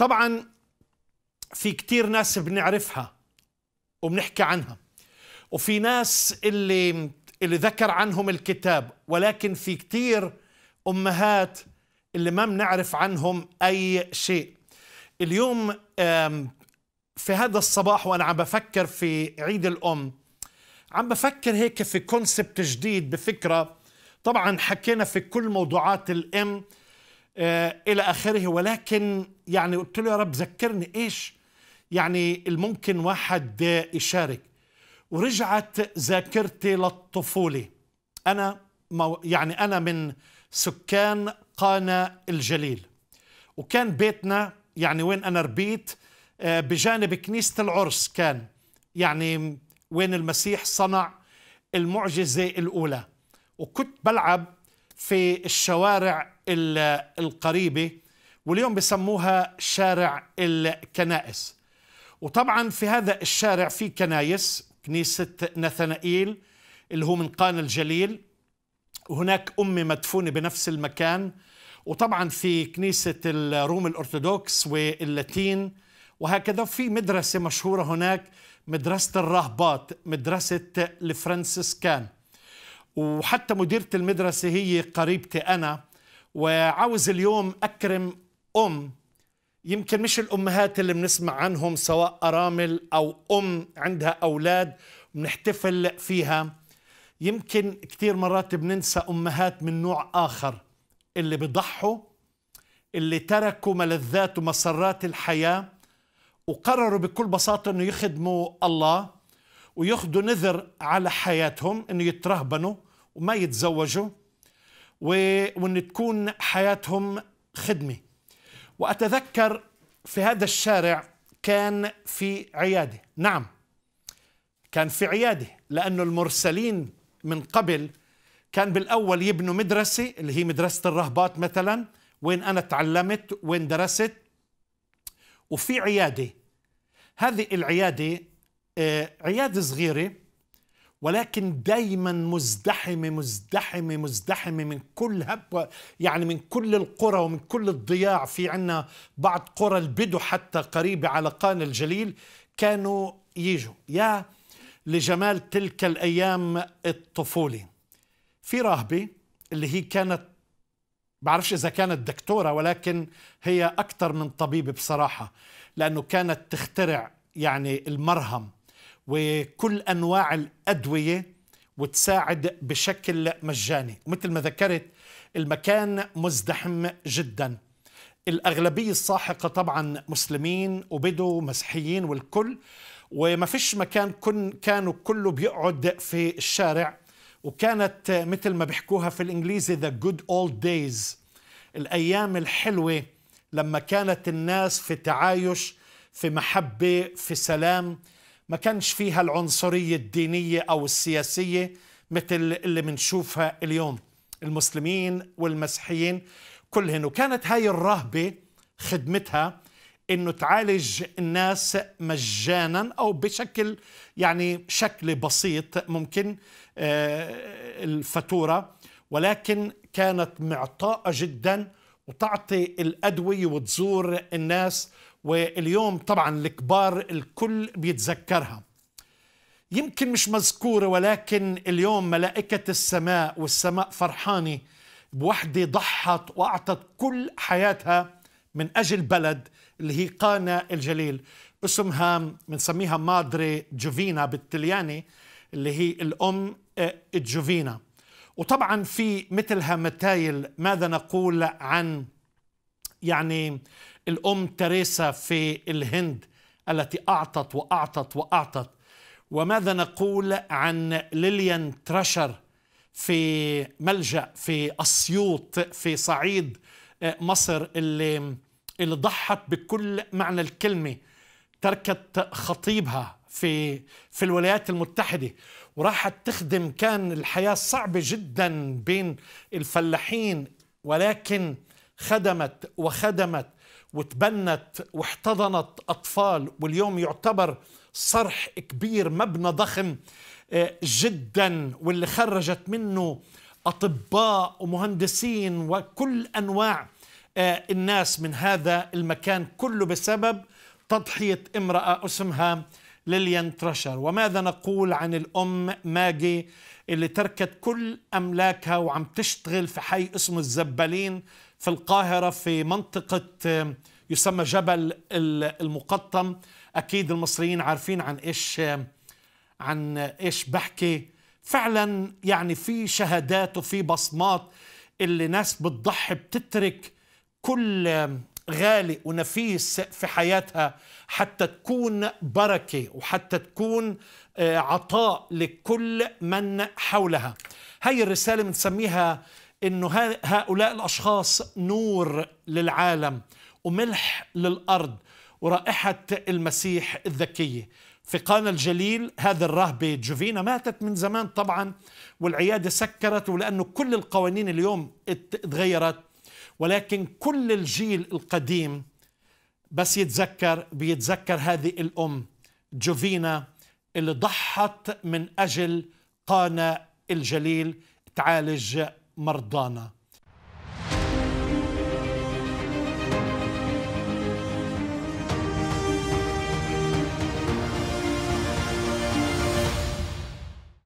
طبعا في كتير ناس بنعرفها وبنحكي عنها وفي ناس اللي اللي ذكر عنهم الكتاب ولكن في كتير امهات اللي ما بنعرف عنهم اي شيء اليوم في هذا الصباح وانا عم بفكر في عيد الام عم بفكر هيك في كونسبت جديد بفكره طبعا حكينا في كل موضوعات الام آه، الى اخره ولكن يعني قلت له يا رب ذكرني ايش يعني الممكن واحد يشارك ورجعت ذاكرتي للطفوله انا يعني انا من سكان قانا الجليل وكان بيتنا يعني وين انا ربيت آه، بجانب كنيسه العرس كان يعني وين المسيح صنع المعجزه الاولى وكنت بلعب في الشوارع القريبة واليوم بسموها شارع الكنائس وطبعا في هذا الشارع في كنايس كنيسة نثنائيل اللي هو من قان الجليل وهناك أمي مدفونة بنفس المكان وطبعا في كنيسة الروم الأرثوذكس واللاتين وهكذا في مدرسة مشهورة هناك مدرسة الرهبات مدرسة الفرنسيسكان وحتى مديرة المدرسة هي قريبتي أنا وعاوز اليوم أكرم أم يمكن مش الأمهات اللي بنسمع عنهم سواء أرامل أو أم عندها أولاد بنحتفل فيها يمكن كثير مرات بننسى أمهات من نوع آخر اللي بضحوا اللي تركوا ملذات ومسرات الحياة وقرروا بكل بساطة أنه يخدموا الله وياخذوا نذر على حياتهم أنه يترهبنوا وما يتزوجوا وان تكون حياتهم خدمه واتذكر في هذا الشارع كان في عياده نعم كان في عياده لانه المرسلين من قبل كان بالاول يبنوا مدرسه اللي هي مدرسه الرهبات مثلا وين انا تعلمت وين درست وفي عياده هذه العياده آه، عياده صغيره ولكن دايما مزدحمه مزدحمه مزدحمه من كل هب يعني من كل القرى ومن كل الضياع في عنا بعض قرى البدو حتى قريبه على قانا الجليل كانوا يجوا يا لجمال تلك الايام الطفوله في راهبه اللي هي كانت بعرفش اذا كانت دكتوره ولكن هي اكثر من طبيبه بصراحه لانه كانت تخترع يعني المرهم وكل أنواع الأدوية وتساعد بشكل مجاني مثل ما ذكرت المكان مزدحم جدا الأغلبية الساحقة طبعا مسلمين وبدو مسيحيين والكل وما فيش مكان كن كانوا كله بيقعد في الشارع وكانت مثل ما بيحكوها في الإنجليزي the good old days الأيام الحلوة لما كانت الناس في تعايش في محبة في سلام ما كانش فيها العنصرية الدينية أو السياسية مثل اللي بنشوفها اليوم المسلمين والمسيحيين كلهن وكانت هاي الرهبة خدمتها انه تعالج الناس مجانا او بشكل يعني شكل بسيط ممكن آه، الفاتوره ولكن كانت معطاءه جدا وتعطي الادويه وتزور الناس واليوم طبعا الكبار الكل بيتذكرها يمكن مش مذكورة ولكن اليوم ملائكة السماء والسماء فرحانة بوحدة ضحت وأعطت كل حياتها من أجل بلد اللي هي قانا الجليل اسمها بنسميها مادري جوفينا بالتلياني اللي هي الأم آه، جوفينا وطبعا في مثلها متايل ماذا نقول عن يعني الأم تريسا في الهند التي أعطت وأعطت وأعطت وماذا نقول عن ليليان ترشر في ملجأ في أسيوط في صعيد آه، مصر اللي اللي ضحت بكل معنى الكلمة تركت خطيبها في في الولايات المتحدة وراحت تخدم كان الحياة صعبة جدا بين الفلاحين ولكن خدمت وخدمت وتبنت واحتضنت أطفال واليوم يعتبر صرح كبير مبنى ضخم آه، جدا واللي خرجت منه أطباء ومهندسين وكل أنواع آه، الناس من هذا المكان كله بسبب تضحية امرأة اسمها ليليان ترشر وماذا نقول عن الأم ماجي اللي تركت كل أملاكها وعم تشتغل في حي اسمه الزبالين في القاهرة في منطقة يسمى جبل المقطم أكيد المصريين عارفين عن إيش عن إيش بحكي فعلا يعني في شهادات وفي بصمات اللي ناس بتضحي بتترك كل غالي ونفيس في حياتها حتى تكون بركة وحتى تكون آه، عطاء لكل من حولها هاي الرسالة بنسميها انه هؤلاء الاشخاص نور للعالم وملح للارض ورائحه المسيح الذكيه في قانا الجليل هذه الرهبه جوفينا ماتت من زمان طبعا والعياده سكرت ولانه كل القوانين اليوم تغيرت ولكن كل الجيل القديم بس يتذكر بيتذكر هذه الام جوفينا اللي ضحت من اجل قانا الجليل تعالج مرضانا